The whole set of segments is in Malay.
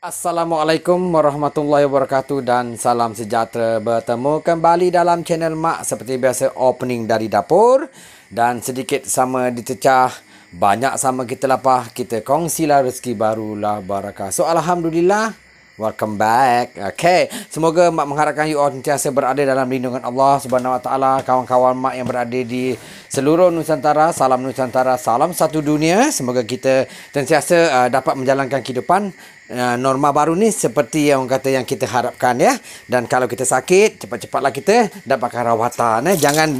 Assalamualaikum warahmatullahi wabarakatuh dan salam sejahtera bertemu kembali dalam channel Mak seperti biasa opening dari dapur dan sedikit sama ditecah banyak sama kita lapah kita kongsilah rezeki barulah barakah so alhamdulillah Welcome back. Okay. Semoga mak mengharapkan you all sentiasa berada dalam lindungan Allah Subhanahu Wa Taala. Kawan-kawan mak yang berada di seluruh Nusantara, salam Nusantara, salam satu dunia. Semoga kita sentiasa uh, dapat menjalankan kehidupan Ah, norma baru ni seperti yang kata yang kita harapkan ya. Dan kalau kita sakit, cepat-cepatlah kita dapatkan rawatan eh. Jangan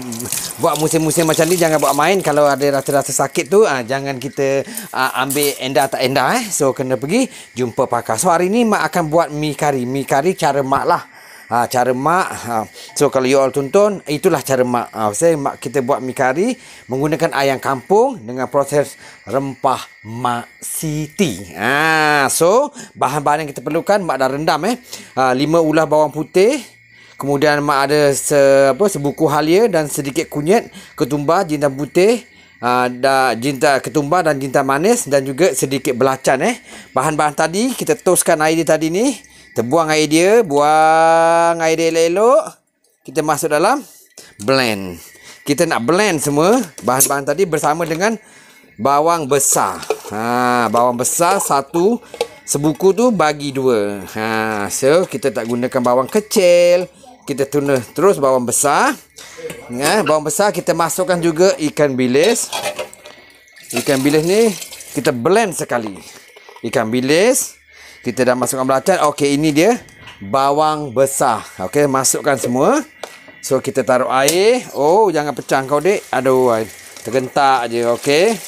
buat musim-musim macam ni jangan buat main kalau ada rasa-rasa sakit tu ha, jangan kita ha, ambil enda tak enda eh. So kena pergi jumpa pakar. So hari ni mak akan buat mi kari, mi kari cara mak lah ha, cara mak ha. so kalau you all tonton itulah cara mak ha, saya mak kita buat mi kari menggunakan ayam kampung dengan proses rempah mak siti ha, so bahan-bahan yang kita perlukan mak dah rendam eh ha, lima ulah bawang putih kemudian mak ada se, apa, sebuku halia dan sedikit kunyit ketumbar jintan putih ada ha, uh, jinta ketumbar dan jinta manis dan juga sedikit belacan eh bahan-bahan tadi kita toskan air tadi ni kita buang air dia, buang air dia elok-elok. Kita masuk dalam blend. Kita nak blend semua bahan-bahan tadi bersama dengan bawang besar. Ha, bawang besar satu sebuku tu bagi dua. Ha, so kita tak gunakan bawang kecil. Kita tuna terus bawang besar. Ya, bawang besar kita masukkan juga ikan bilis. Ikan bilis ni kita blend sekali. Ikan bilis, kita dah masukkan belacan. Okey, ini dia bawang besar. Okey, masukkan semua. So, kita taruh air. Oh, jangan pecah kau, dek. Aduh, tergentak aje. Okey.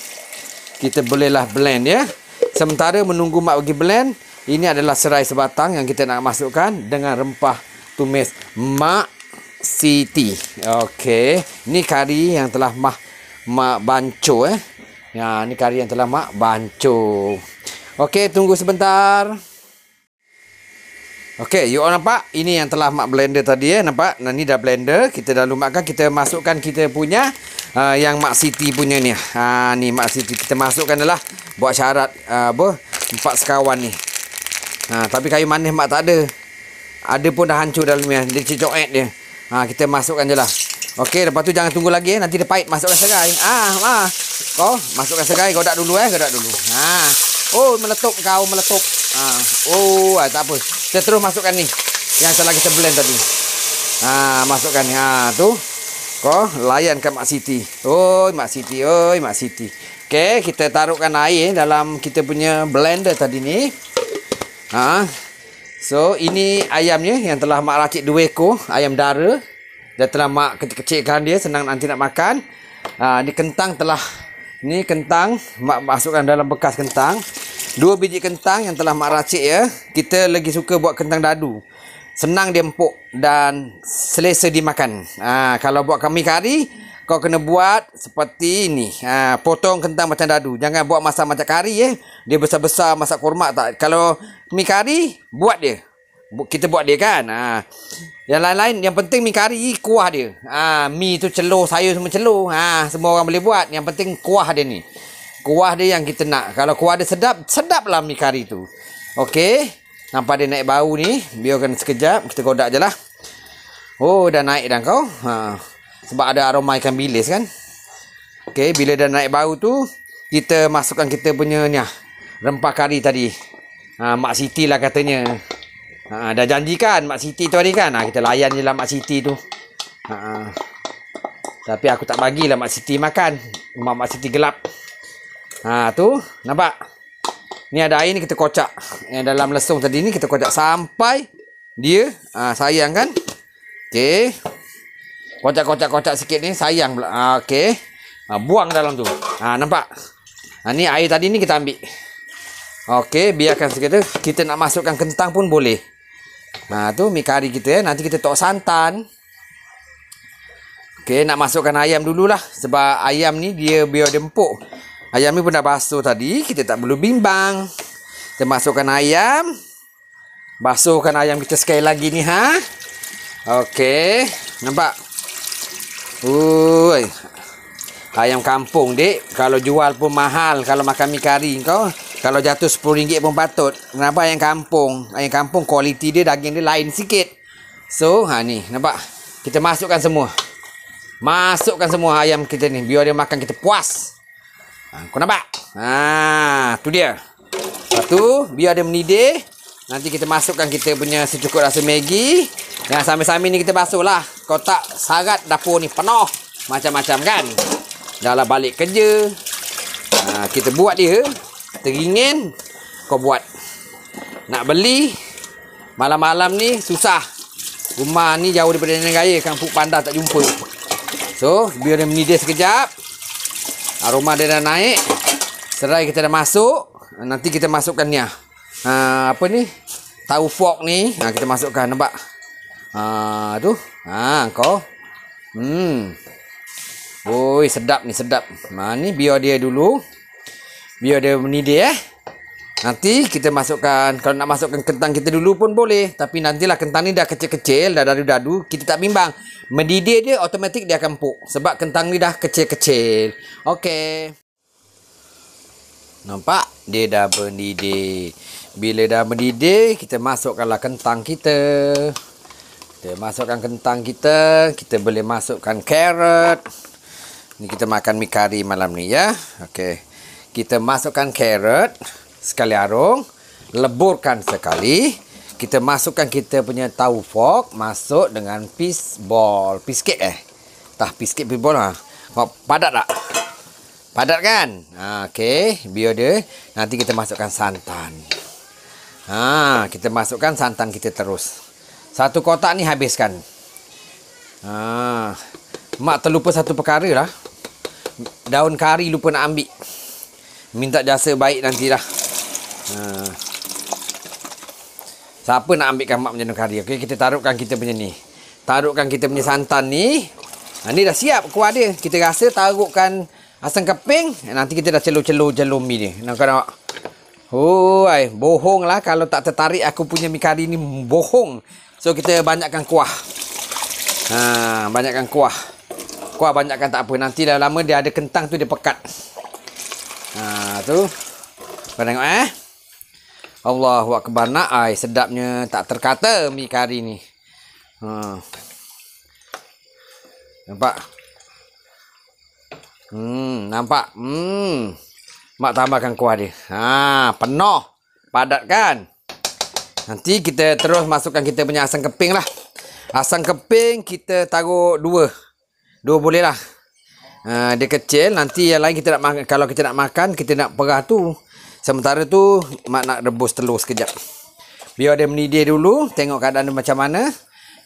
Kita bolehlah blend, ya. Sementara menunggu Mak bagi blend, ini adalah serai sebatang yang kita nak masukkan dengan rempah tumis Mak Siti. Okey. Ini kari yang telah Mak, mak bancuh. eh. Ya, ini kari yang telah Mak bancuh. Okey, tunggu sebentar. Okey, you all nampak? Ini yang telah mak blender tadi ya, eh? nampak? Nah, ni dah blender, kita dah lumatkan, kita masukkan kita punya uh, yang Mak siti punya ni. Ha ni Mak siti kita masukkan adalah buat syarat uh, apa? Empat sekawan ni. Ha tapi kayu manis Mak tak ada. Ada pun dah hancur dalam ni, eh. dia cicoet dia. Ha kita masukkan jelah. Okey, lepas tu jangan tunggu lagi eh, nanti dia pahit masukkan segai. Ah, ah. Kau masukkan segai, godak dulu eh, godak dulu. Ha. Oh, meletup kau meletup. Ha. Oh, ah, tak apa. Kita terus masukkan ni. Yang salah kita blend tadi. Ha, masukkan ni. Ha, tu. Kau layan ke Mak Siti. Oi, Mak Siti. Oi, Mak Siti. Okey, kita taruhkan air dalam kita punya blender tadi ni. Ha. So, ini ayamnya yang telah Mak racik dua ekor. Ayam dara. Dan telah Mak kecil-kecilkan dia. Senang nanti nak makan. Ha, ini kentang telah... ni kentang. Mak masukkan dalam bekas kentang. Dua biji kentang yang telah mak racik ya. Kita lagi suka buat kentang dadu. Senang dia empuk dan selesa dimakan. Ha, kalau buat kami kari, kau kena buat seperti ini. Ha, potong kentang macam dadu. Jangan buat masak macam kari ya. Dia besar-besar masak kurma tak. Kalau mi kari, buat dia. Kita buat dia kan. Ha. Yang lain-lain, yang penting mi kari, kuah dia. Ha, mi tu celur, sayur semua celur. Ha, semua orang boleh buat. Yang penting kuah dia ni kuah dia yang kita nak. Kalau kuah dia sedap, sedaplah mi kari tu. Okey. Nampak dia naik bau ni. Biarkan sekejap. Kita godak je lah. Oh, dah naik dah kau. Ha. Sebab ada aroma ikan bilis kan. Okey, bila dah naik bau tu, kita masukkan kita punya ni ah, Rempah kari tadi. Ha, Mak Siti lah katanya. Ha, dah janjikan Mak Siti tu hari kan. Ha, kita layan je lah Mak Siti tu. Ha. ha. Tapi aku tak bagilah Mak Siti makan. Rumah Mak Siti gelap. Ha tu, nampak? Ni ada air ni kita kocak. Yang eh, dalam lesung tadi ni kita kocak sampai dia ha, sayang kan? Okey. Kocak-kocak-kocak sikit ni sayang pula. Ha, Okey. Ha, buang dalam tu. Ha, nampak? Ha, ni air tadi ni kita ambil. Okey, biarkan sekejap. Kita nak masukkan kentang pun boleh. Ha, tu mi kari kita. Eh. Nanti kita tok santan. Okey, nak masukkan ayam dululah. Sebab ayam ni dia biar dia empuk. Ayam ni pun dah basuh tadi. Kita tak perlu bimbang. Kita masukkan ayam. Basuhkan ayam kita sekali lagi ni ha. Okey. Nampak? Ui. Ayam kampung dik. Kalau jual pun mahal. Kalau makan mie kari kau. Kalau jatuh RM10 pun patut. Kenapa ayam kampung? Ayam kampung kualiti dia daging dia lain sikit. So ha ni. Nampak? Kita masukkan semua. Masukkan semua ayam kita ni. Biar dia makan kita Puas. Ha, kau nampak? Ha, tu dia. Lepas tu, biar dia mendidih. Nanti kita masukkan kita punya secukup rasa Maggi. Dan sambil-sambil ni kita basuh lah. Kotak sarat dapur ni penuh. Macam-macam kan? Dah lah balik kerja. Ha, kita buat dia. Teringin. Kau buat. Nak beli. Malam-malam ni susah. Rumah ni jauh daripada Nenek Raya. Kampung Pandas tak jumpa. So, biar dia mendidih sekejap aroma dia dah naik serai kita dah masuk nanti kita masukkan ni ah. ha, apa ni tahu fork ni ha, kita masukkan nampak ha, tu ha, kau hmm Oi, sedap ni sedap ha, ni biar dia dulu biar dia mendidih eh Nanti kita masukkan, kalau nak masukkan kentang kita dulu pun boleh. Tapi nantilah kentang ni dah kecil-kecil, dah dadu dadu. Kita tak bimbang. Mendidih dia, otomatik dia akan empuk. Sebab kentang ni dah kecil-kecil. Okey. Nampak? Dia dah mendidih. Bila dah mendidih, kita masukkanlah kentang kita. Kita masukkan kentang kita. Kita boleh masukkan carrot. Ni kita makan mie kari malam ni ya. Okey. Kita masukkan carrot. Okey sekali arung leburkan sekali kita masukkan kita punya tahu fork masuk dengan piece ball piece cake eh tah piece cake piece ball lah ha. padat tak padat kan ha, okey biar dia nanti kita masukkan santan ha kita masukkan santan kita terus satu kotak ni habiskan ha mak terlupa satu perkara lah daun kari lupa nak ambil minta jasa baik nantilah Ha. Siapa nak ambilkan mak macam kari? Okey, kita taruhkan kita punya ni. Taruhkan kita punya santan ni. Ha, ni dah siap kuah dia. Kita rasa taruhkan asam keping. Nanti kita dah celur-celur-celur mie ni. Nampak tak? Oh, ay, bohong lah kalau tak tertarik aku punya mi kari ni bohong. So kita banyakkan kuah. Ha, banyakkan kuah. Kuah banyakkan tak apa. Nanti dah lama dia ada kentang tu dia pekat. Ha, tu. Kau tengok eh. Allah wak kebana ai sedapnya tak terkata mi kari ni. Ha. Nampak. Hmm, nampak. Hmm. Mak tambahkan kuah dia. Ha, penuh. Padat kan? Nanti kita terus masukkan kita punya asam keping lah. Asam keping kita taruh dua. Dua boleh lah. Uh, dia kecil. Nanti yang lain kita nak makan. Kalau kita nak makan, kita nak perah tu. Sementara tu Mak nak rebus telur sekejap Biar dia mendidih dulu Tengok keadaan dia macam mana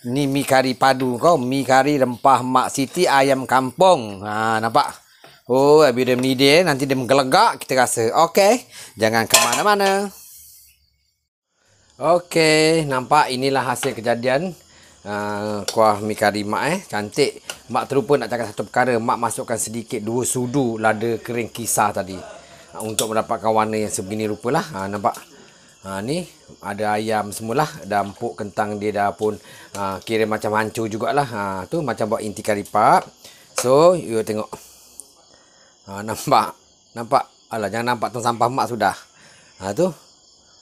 Ni mi kari padu kau Mi kari rempah Mak Siti Ayam kampung ha, Nampak? Oh, biar dia mendidih Nanti dia menggelegak Kita rasa Okey Jangan ke mana-mana Okey Nampak? Inilah hasil kejadian Uh, kuah mi kari mak eh cantik mak terlupa nak cakap satu perkara mak masukkan sedikit dua sudu lada kering kisah tadi untuk mendapatkan warna yang sebegini rupalah. Ha, nampak? Ha, ni ada ayam semulah. Dan empuk kentang dia dah pun ha, kira macam hancur jugalah. Ha, tu macam buat inti karipap. So, you tengok. Ha, nampak? Nampak? Alah, jangan nampak tu sampah mak sudah. Ha, tu.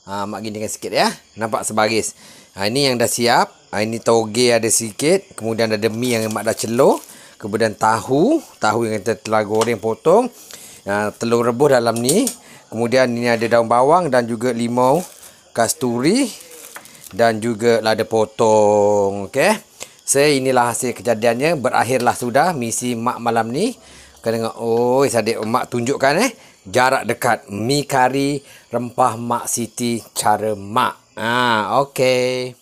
Ha, mak gindingkan sikit ya. Nampak sebaris. Ha, ini yang dah siap. Ha, ini toge ada sikit. Kemudian ada mie yang mak dah celur. Kemudian tahu. Tahu yang kita telah goreng potong. Ah, telur rebus dalam ni. Kemudian ini ada daun bawang dan juga limau kasturi dan juga lada lah potong. Okey. So inilah hasil kejadiannya berakhirlah sudah misi mak malam ni. Kena oi oh, sadik mak tunjukkan eh jarak dekat mi kari rempah mak siti cara mak. Ah okey.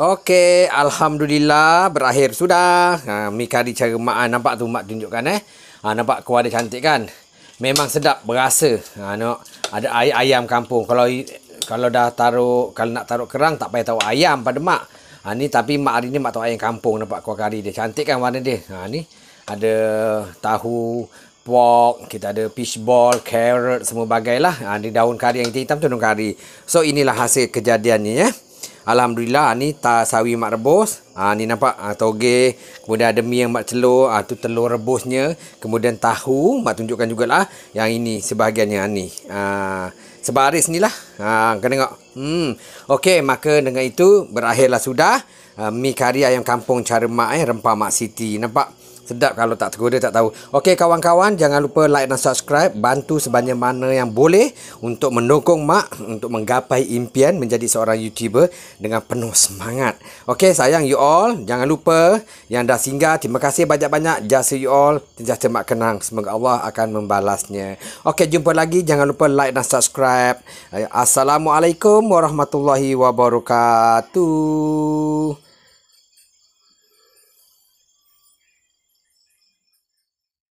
Okey, alhamdulillah berakhir sudah. Ha ah, mi kari cara mak ah, nampak tu mak tunjukkan eh. Ha, nampak kuah dia cantik kan? Memang sedap berasa. Ha, nampak? Ada ayam, ayam kampung. Kalau kalau dah taruh, kalau nak taruh kerang, tak payah tahu ayam pada mak. Ha, ni tapi mak hari ni mak tahu ayam kampung nampak kuah kari dia. Cantik kan warna dia? Ha, ni ada tahu, pork, kita ada fish ball, carrot, semua bagailah. Ha, ni daun kari yang hitam-hitam tu daun kari. So inilah hasil kejadiannya ya. Alhamdulillah ni sawi mak rebus. Ha, ni nampak ha, toge. Kemudian ada mie yang mak celur. Ha, tu telur rebusnya. Kemudian tahu. Mak tunjukkan jugalah. Yang ini sebahagiannya ha, ni. Ha, sebaris ni lah. Ha, kena tengok. Hmm. Okey maka dengan itu berakhirlah sudah. Uh, mie kari ayam kampung cara mak eh. Rempah mak Siti. Nampak? sedap kalau tak tergoda tak tahu Okey kawan-kawan jangan lupa like dan subscribe bantu sebanyak mana yang boleh untuk mendukung mak untuk menggapai impian menjadi seorang youtuber dengan penuh semangat Okey sayang you all jangan lupa yang dah singgah terima kasih banyak-banyak jasa you all jasa mak kenang semoga Allah akan membalasnya Okey jumpa lagi jangan lupa like dan subscribe Assalamualaikum warahmatullahi wabarakatuh